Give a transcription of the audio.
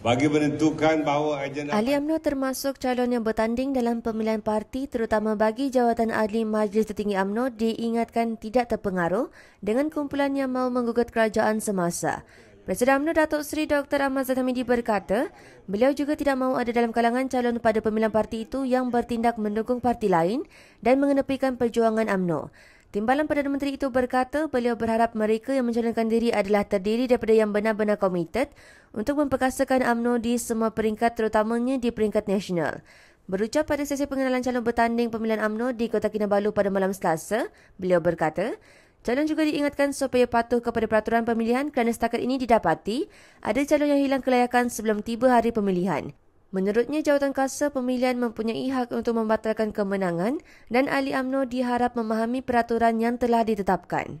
bagi menentukan bahawa agenda Ali Amno termasuk calon yang bertanding dalam pemilihan parti terutama bagi jawatan ahli Majlis Tertinggi Amno, diingatkan tidak terpengaruh dengan kumpulan yang mau menggugat kerajaan semasa. Presiden Amno Datuk Seri Dr. Ahmad Zahmidi berkata, beliau juga tidak mahu ada dalam kalangan calon pada pemilihan parti itu yang bertindak mendukung parti lain dan mengenepikan perjuangan Amno. Timbalan Perdana Menteri itu berkata beliau berharap mereka yang menjalankan diri adalah terdiri daripada yang benar-benar komited untuk memperkasakan UMNO di semua peringkat terutamanya di peringkat nasional. Berucap pada sesi pengenalan calon bertanding pemilihan UMNO di Kota Kinabalu pada malam Selasa, beliau berkata, calon juga diingatkan supaya patuh kepada peraturan pemilihan kerana setakat ini didapati ada calon yang hilang kelayakan sebelum tiba hari pemilihan. Menurutnya, jawatan kuasa pemilihan mempunyai hak untuk membatalkan kemenangan dan ahli UMNO diharap memahami peraturan yang telah ditetapkan.